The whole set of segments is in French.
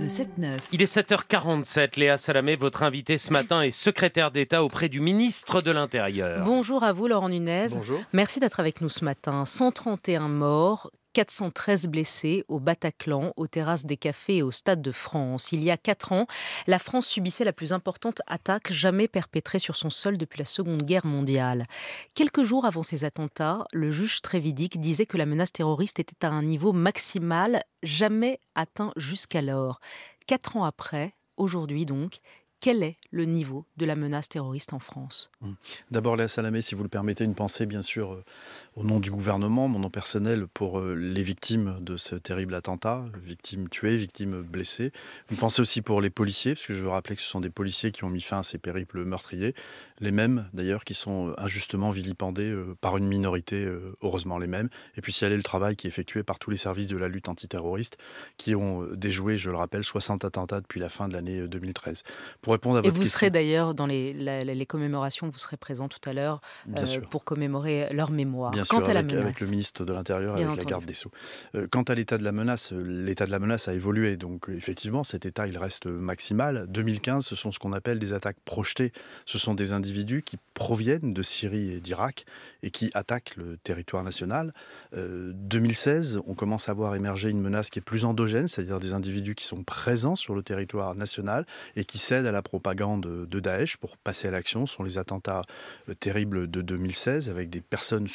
le 7-9. Il est 7h47. Léa Salamé, votre invitée ce matin, est secrétaire d'État auprès du ministre de l'Intérieur. Bonjour à vous, Laurent Nunez. Bonjour. Merci d'être avec nous ce matin. 131 morts, 413 blessés au Bataclan, aux terrasses des cafés et au Stade de France. Il y a quatre ans, la France subissait la plus importante attaque jamais perpétrée sur son sol depuis la Seconde Guerre mondiale. Quelques jours avant ces attentats, le juge Trévidic disait que la menace terroriste était à un niveau maximal jamais atteint jusqu'alors. Quatre ans après, aujourd'hui donc, quel est le niveau de la menace terroriste en France hum. D'abord, Léa Salamé, si vous le permettez, une pensée bien sûr euh, au nom du gouvernement, mon nom personnel, pour euh, les victimes de ce terrible attentat, victimes tuées, victimes blessées. Une pensée aussi pour les policiers, parce que je veux rappeler que ce sont des policiers qui ont mis fin à ces périples meurtriers, les mêmes d'ailleurs qui sont euh, injustement vilipendés par une minorité, heureusement les mêmes. Et puis si elle est le travail qui est effectué par tous les services de la lutte antiterroriste, qui ont déjoué, je le rappelle, 60 attentats depuis la fin de l'année 2013 répondre à votre Et vous serez d'ailleurs dans les, commémorations, vous serez présent tout à l'heure euh, pour commémorer leur mémoire. Bien Quant sûr, à avec, la le ministre de l'Intérieur, avec la garde des Sceaux. Euh, quant à l'état de la menace, l'état de la menace a évolué. Donc effectivement, cet état, il reste maximal. 2015, ce sont ce qu'on appelle des attaques projetées. Ce sont des individus qui proviennent de Syrie et d'Irak et qui attaquent le territoire national. 2016, euh, on commence à voir émerger une menace qui est plus endogène, c'est-à-dire des individus qui sont présents sur le territoire national et qui cèdent à la propagande de Daesh pour passer à l'action. sont les attentats euh, terribles de 2016 avec des personnes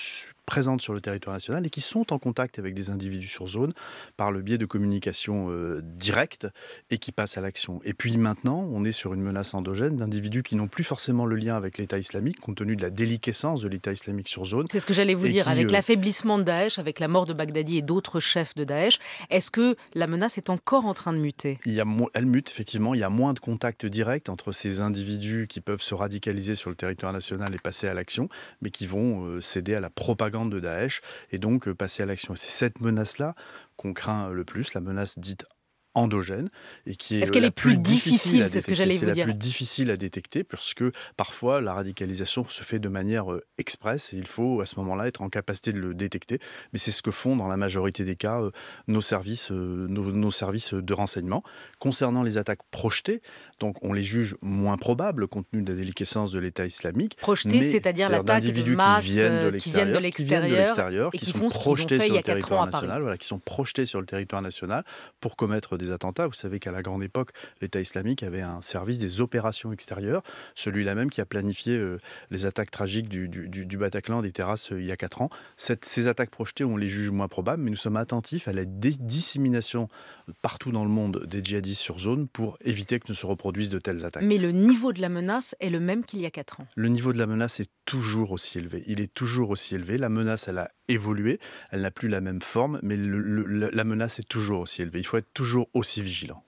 présentes sur le territoire national et qui sont en contact avec des individus sur zone par le biais de communications euh, directe directes et qui passent à l'action. Et puis maintenant, on est sur une menace endogène d'individus qui n'ont plus forcément le lien avec l'État islamique compte tenu de la déliquescence de l'État islamique sur zone. C'est ce que j'allais vous dire. avec euh, l'affaiblissement de Daesh, avec la mort de Bagdadi et d'autres chefs de Daesh, est-ce que la menace est encore en train de muter il y a Elle mute, effectivement. Il y a moins de contacts directs entre ces individus qui peuvent se radicaliser sur le territoire national et passer à l'action, mais qui vont euh, céder à la propagande de Daesh et donc euh, passer à l'action. C'est cette menace-là qu'on craint euh, le plus, la menace dite endogène et qui est, -ce qu'elle la est plus, difficile, c'est ce que j'allais vous plus difficile à détecter parce que parfois la radicalisation se fait de manière expresse et il faut à ce moment-là être en capacité de le détecter mais c'est ce que font dans la majorité des cas nos services nos services de renseignement concernant les attaques projetées donc on les juge moins probables compte tenu de la déliquescence de l'État islamique. Projetés, c'est-à-dire l'attaque de masse euh, qui viennent de l'extérieur, qui, sont font projetés sur le territoire national, voilà, qui sont projetés sur le territoire national pour commettre des attentats. Vous savez qu'à la grande époque, l'État islamique avait un service des opérations extérieures, celui-là même qui a planifié euh, les attaques tragiques du, du, Bataclan, des terrasses euh, il y a 4 ans. Cette, ces attaques projetées, on les juge moins probables, mais nous sommes attentifs à la dissémination partout dans le monde des djihadistes sur zone pour éviter que ne se reproduisent de telles attaques. Mais le niveau de la menace est le même qu'il y a quatre ans. Le niveau de la menace est toujours aussi élevé. Il est toujours aussi élevé. La menace, elle a évolué, elle n'a plus la même forme, mais la menace est toujours aussi élevée. Il faut être toujours aussi vigilant.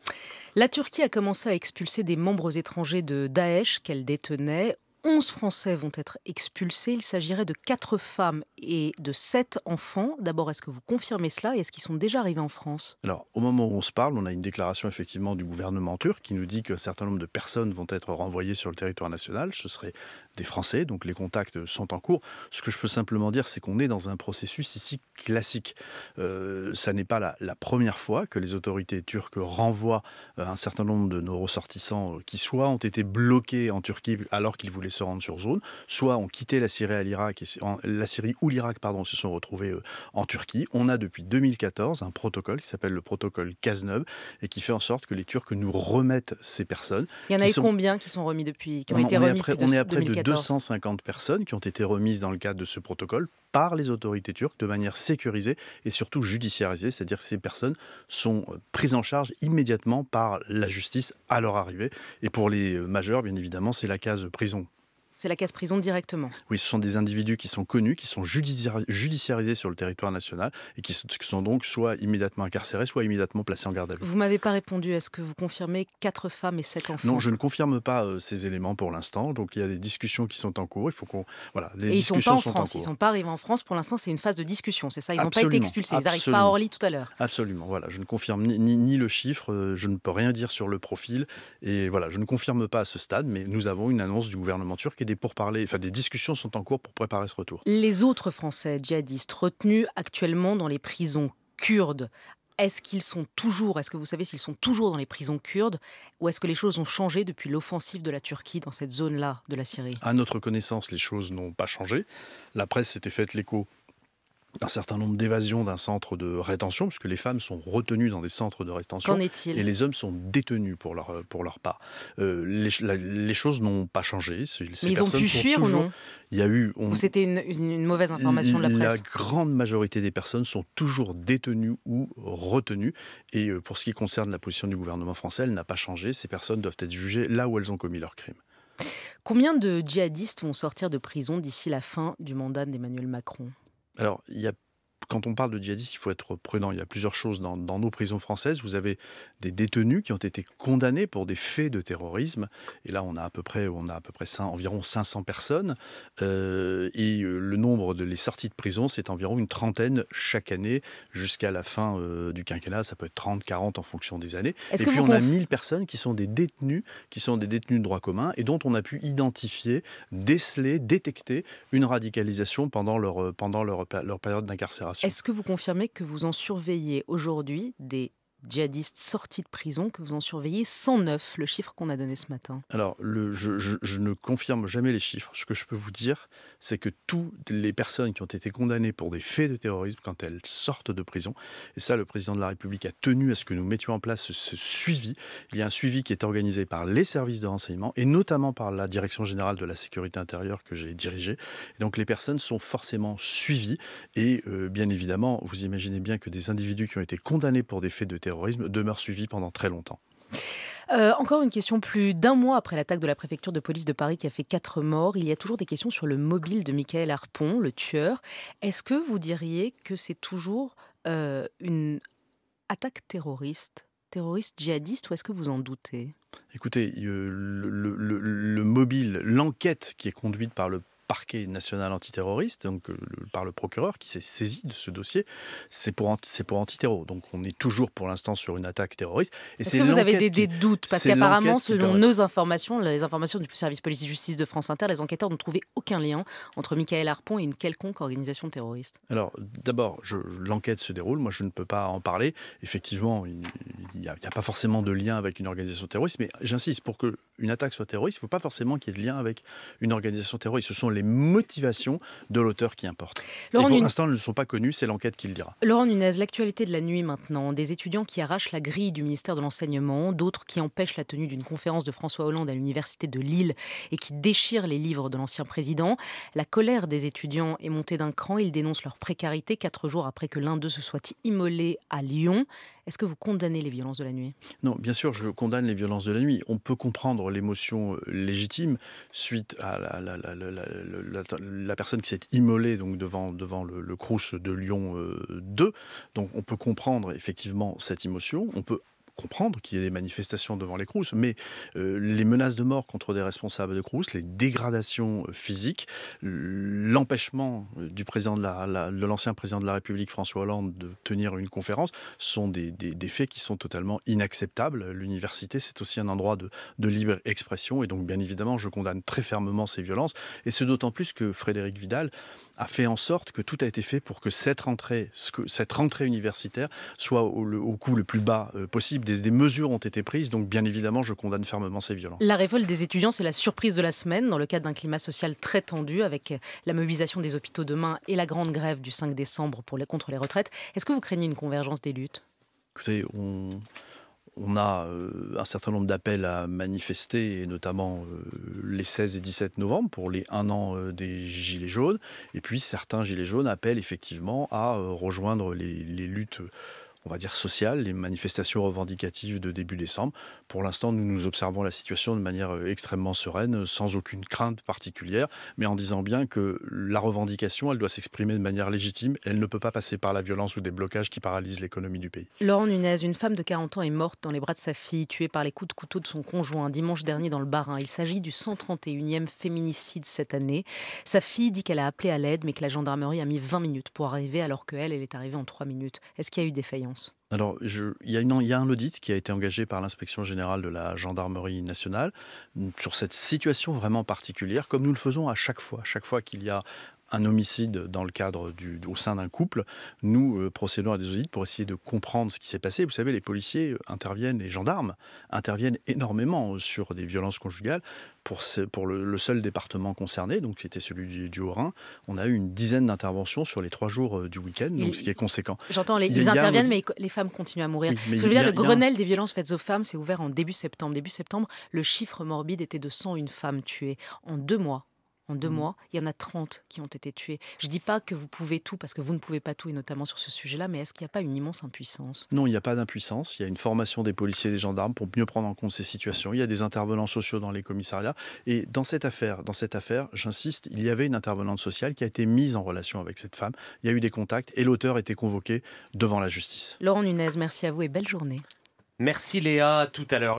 La Turquie a commencé à expulser des membres étrangers de Daesh qu'elle détenait. 11 Français vont être expulsés. Il s'agirait de 4 femmes et de 7 enfants. D'abord, est-ce que vous confirmez cela et est-ce qu'ils sont déjà arrivés en France Alors, au moment où on se parle, on a une déclaration effectivement du gouvernement turc qui nous dit que certain nombre de personnes vont être renvoyées sur le territoire national. Ce seraient des Français, donc les contacts sont en cours. Ce que je peux simplement dire, c'est qu'on est dans un processus ici classique. Euh, ça n'est pas la, la, première fois que les autorités turques renvoient euh, un certain nombre de nos ressortissants qui soit ont été bloqués en Turquie alors qu'ils voulaient se rendre sur zone, soit ont quitté la Syrie, à l'Irak et, la Syrie ou l'Irak pardon, se sont retrouvés euh, en Turquie. On a depuis 2014 un protocole qui s'appelle le protocole Cazeneuve et qui fait en sorte que les Turcs nous remettent ces personnes. Il y en a eu combien qui sont remis depuis ont été remis est on est à près de 250 personnes qui ont été remises dans le cadre de ce protocole par les autorités turques de manière sécurisée et surtout judiciarisée, c'est-à-dire que ces personnes sont euh, prises en charge immédiatement par la justice à leur arrivée. Et pour les euh, majeurs, bien évidemment, c'est la case prison. C'est la casse-prison directement. Oui, ce sont des individus qui sont connus, qui sont judiciarisés sur le territoire national et qui sont donc soit immédiatement incarcérés, soit immédiatement placés en garde à vue. Vous m'avez pas répondu. Est-ce que vous confirmez quatre femmes et sept enfants Non, je ne confirme pas euh, ces éléments pour l'instant. Donc il y a des discussions qui sont en cours. Il faut qu'on voilà. Les et discussions ils sont en sont France. En cours. Ils sont pas arrivés en France pour l'instant. C'est une phase de discussion. C'est ça. Ils n'ont pas été expulsés. Ils n'arrivent pas à Orly tout à l'heure. Absolument. Voilà. Je ne confirme ni, ni, le chiffre. Euh, je ne peux rien dire sur le profil. Et voilà, je ne confirme pas à ce stade. Mais nous avons une annonce du gouvernement turc des pourparlers, enfin des discussions sont en cours pour préparer ce retour. Les autres Français djihadistes retenus actuellement dans les prisons kurdes, est-ce qu'ils sont toujours, est-ce que vous savez s'ils sont toujours dans les prisons kurdes ou est-ce que les choses ont changé depuis l'offensive de la Turquie dans cette zone-là de la Syrie À notre connaissance, les choses n'ont pas changé. La presse s'était faite l'écho un certain nombre d'évasions d'un centre de rétention, puisque les femmes sont retenues dans des centres de rétention et les hommes sont détenus pour leur, euh, pour leur part. Euh, les, choses n'ont pas changé. Mais ils ont pu fuir ou non Il y a eu. Ou c'était une, une, mauvaise information de la presse La grande majorité des personnes sont toujours détenues ou retenues. Et euh, pour ce qui concerne la position du gouvernement français, elle n'a pas changé. Ces personnes doivent être jugées là où elles ont commis leurs crimes. Combien de djihadistes vont sortir de prison d'ici la fin du mandat d'Emmanuel Macron alors, il y a quand on parle de djihadistes, il faut être prudent. Il y a plusieurs choses dans, nos prisons françaises. Vous avez des détenus qui ont été condamnés pour des faits de terrorisme. Et là, on a à peu près, environ 500 personnes. Euh, et euh, le nombre de les sorties de prison, c'est environ une trentaine chaque année jusqu'à la fin euh, du quinquennat. Ça peut être 30, 40 en fonction des années. Et puis, on a 1000 personnes qui sont des détenus, qui sont des détenus de droit commun et dont on a pu identifier, déceler, détecter une radicalisation pendant leur période d'incarcération. Est-ce que vous confirmez que vous en surveillez aujourd'hui des djihadistes sortis de prison que vous en surveillez 109, le chiffre qu'on a donné ce matin Alors, le, je, je, ne confirme jamais les chiffres. Ce que je peux vous dire, c'est que toutes les personnes qui ont été condamnées pour des faits de terrorisme, quand elles sortent de prison, et ça, le président de la République a tenu à ce que nous mettions en place ce, suivi. Il y a un suivi qui est organisé par les services de renseignement et notamment par la Direction générale de la sécurité intérieure que j'ai dirigée. donc, les personnes sont forcément suivies et, euh, bien évidemment, vous imaginez bien que des individus qui ont été condamnés pour des faits de terrorisme terrorisme demeure suivi pendant très longtemps. Euh, encore une question, plus d'un mois après l'attaque de la préfecture de police de Paris qui a fait quatre morts, il y a toujours des questions sur le mobile de Michael Harpon, le tueur. Est-ce que vous diriez que c'est toujours euh, une attaque terroriste, terroriste djihadiste, ou est-ce que vous en doutez Écoutez, euh, le mobile, l'enquête qui est conduite par le parquet national antiterroriste, donc euh, par le procureur qui s'est saisi de ce dossier. C'est pour, anti, c'est pour Donc on est toujours pour l'instant sur une attaque terroriste. Et Est-ce que vous avez des, doutes Parce qu'apparemment, selon nos informations, les informations du service police-justice de France Inter, les enquêteurs n'ont trouvé aucun lien entre Michael Harpon et une quelconque organisation terroriste. Alors d'abord, l'enquête se déroule. Moi, je ne peux pas en parler. Effectivement, il n'y a, a, pas forcément de lien avec une organisation terroriste. Mais j'insiste, pour qu'une attaque soit terroriste, il ne faut pas forcément qu'il y ait de lien avec une organisation terroriste. Ce sont les motivation de l'auteur qui importe. Laurent pour l'instant, ne sont pas connus, c'est l'enquête qui le dira. Laurent Nunez, l'actualité de la nuit maintenant, des étudiants qui arrachent la grille du ministère de l'Enseignement, d'autres qui empêchent la tenue d'une conférence de François Hollande à l'université de Lille et qui déchirent les livres de l'ancien président. La colère des étudiants est montée d'un cran, ils dénoncent leur précarité quatre jours après que l'un d'eux se soit immolé à Lyon. Est-ce que vous condamnez les violences de la nuit Non, bien sûr, je condamne les violences de la nuit. On peut comprendre l'émotion euh, légitime suite à la, personne qui s'est immolée donc devant, le, le de Lyon 2. Euh, donc on peut comprendre effectivement cette émotion. On peut comprendre qu'il y ait des manifestations devant les Crous, mais euh, les menaces de mort contre des responsables de Crous, les dégradations euh, physiques, l'empêchement euh, du président de l'ancien président de la République François Hollande de tenir une conférence sont des, faits qui sont totalement inacceptables. L'université, c'est aussi un endroit de, de libre expression et donc bien évidemment, je condamne très fermement ces violences et ce d'autant plus que Frédéric Vidal a fait en sorte que tout a été fait pour que cette rentrée, cette rentrée universitaire soit au, coût le plus bas euh, possible. Des, mesures ont été prises, donc bien évidemment, je condamne fermement ces violences. La révolte des étudiants, c'est la surprise de la semaine dans le cadre d'un climat social très tendu avec la mobilisation des hôpitaux demain et la grande grève du 5 décembre pour contre les retraites. Est-ce que vous craignez une convergence des luttes Écoutez, on on a euh, un certain nombre d'appels à manifester, et notamment euh, les 16 et 17 novembre pour les un an euh, des Gilets jaunes. Et puis certains Gilets jaunes appellent effectivement à rejoindre les, les luttes on va dire, social les manifestations revendicatives de début décembre. Pour l'instant, nous nous observons la situation de manière euh, extrêmement sereine, euh, sans aucune crainte particulière, mais en disant bien que la revendication, elle doit s'exprimer de manière légitime, elle ne peut pas passer par la violence ou des blocages qui paralysent l'économie du pays. Laurent Nunez, une femme de 40 ans est morte dans les bras de sa fille, tuée par les coups de couteau de son conjoint dimanche dernier dans le Barin. Il s'agit du 131e féminicide cette année. Sa fille dit qu'elle a appelé à l'aide, mais que la gendarmerie a mis 20 minutes pour arriver alors qu'elle, elle est arrivée en 3 minutes. Est-ce qu'il y a eu défaillance alors, il y, a un audit qui a été engagé par l'inspection générale de la gendarmerie nationale mm, sur cette situation vraiment particulière, comme nous le faisons à chaque fois. Chaque fois qu'il y a un homicide dans le cadre du, au sein d'un couple, nous euh, procédons à des audits pour essayer de comprendre ce qui s'est passé. Vous savez, les policiers euh, interviennent, les gendarmes interviennent énormément euh, sur des violences conjugales. Pour, pour le, seul département concerné, donc qui était celui du, Haut-Rhin, on a eu une dizaine d'interventions sur les trois jours du week-end, donc ce qui est conséquent. J'entends, ils interviennent, mais les femmes continuent à mourir. je veux dire, le Grenelle des violences faites aux femmes s'est ouvert en début septembre. Début septembre, le chiffre morbide était de 101 femmes tuées en deux mois. En deux mmh. mois, il y en a 30 qui ont été tués. Je ne dis pas que vous pouvez tout, parce que vous ne pouvez pas tout, et notamment sur ce sujet-là, mais est-ce qu'il n'y a pas une immense impuissance Non, il n'y a pas d'impuissance. Il y a une formation des policiers et des gendarmes pour mieux prendre en compte ces situations. Il y a des intervenants sociaux dans les commissariats. Et dans cette affaire, dans cette affaire, j'insiste, il y avait une intervenante sociale qui a été mise en relation avec cette femme. Il y a eu des contacts et l'auteur était convoqué devant la justice. Laurent Nunez, merci à vous et belle journée. Merci Léa, à tout à l'heure.